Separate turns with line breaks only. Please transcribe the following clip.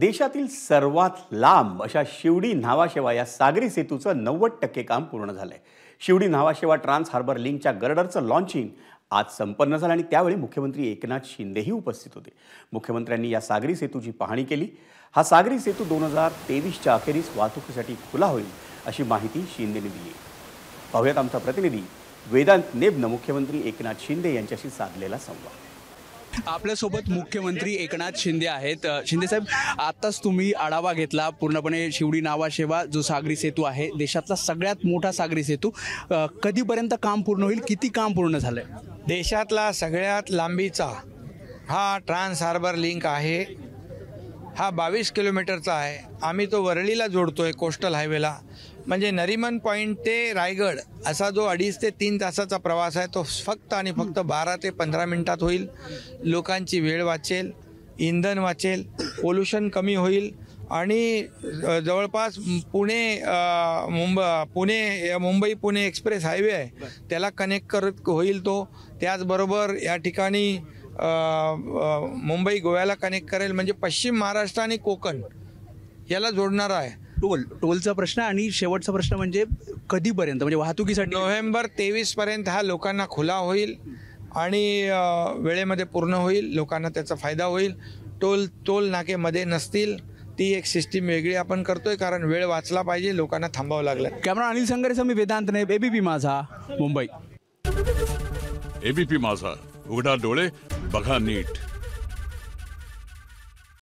देशातील सर्वात लांब अशा शिवडी न्हावाशेवा या सागरी सेतूचं नव्वद टक्के काम पूर्ण झालं आहे शिवडी न्हावाशेवा ट्रान्स हार्बर लिंकच्या गर्डरचं लॉन्चिंग आज संपन्न झालं आणि त्यावेळी मुख्यमंत्री एकनाथ शिंदेही उपस्थित होते मुख्यमंत्र्यांनी या सागरी सेतूची पाहणी केली हा सागरी सेतू दोन हजार तेवीसच्या अखेरीस वाहतुकीसाठी खुला होईल अशी माहिती शिंदेने दिली पाहुयात आमचा प्रतिनिधी वेदांत नेबनं मुख्यमंत्री एकनाथ शिंदे यांच्याशी साधलेला संवाद
आपल्यासोबत मुख्यमंत्री एकनाथ शिंदे आहेत शिंदे साहेब आताच तुम्ही आढावा घेतला पूर्णपणे शिवडी नावाशेवा जो सागरी सेतू आहे देशातला सगळ्यात मोठा सागरी सेतू कधीपर्यंत काम पूर्ण होईल किती काम पूर्ण झालं
देशातला सगळ्यात लांबीचा हा ट्रान्स हार्बर लिंक आहे हा बावीस किलोमीटरचा आहे आम्ही तो वरळीला जोडतोय कोस्टल हायवेला म्हणजे नरीमन पॉईंट ते रायगड असा जो अडीच ते तीन तासाचा प्रवास आहे तो फक्त आणि फक्त बारा ते पंधरा मिनटात होईल लोकांची वेळ वाचेल इंधन वाचेल पोल्युशन कमी होईल आणि जवळपास पुणे मुंब पुणे मुंबई पुणे एक्सप्रेस हायवे आहे त्याला कनेक्ट करत होईल तो त्याचबरोबर या ठिकाणी मुंबई गोव्याला कनेक्ट करेल म्हणजे पश्चिम महाराष्ट्र आणि कोकण याला जोडणारा आहे टोल टोलचा प्रश्न आणि शेवटचा प्रश्न म्हणजे कधीपर्यंत म्हणजे वाहतुकीसाठी नोव्हेंबर तेवीस पर्यंत हा लोकांना खुला होईल आणि वेळेमध्ये पूर्ण होईल लोकांना त्याचा फायदा होईल टोल टोल नाकेमध्ये नसतील ती एक सिस्टीम वेगळी आपण करतोय कारण वेळ वाचला पाहिजे लोकांना थांबावं लागलं कॅमेरा अनिल
संगरेचा मी वेदांत नाही एबीपी माझा मुंबई एबीपी माझा उघडा डोळे बघा नीट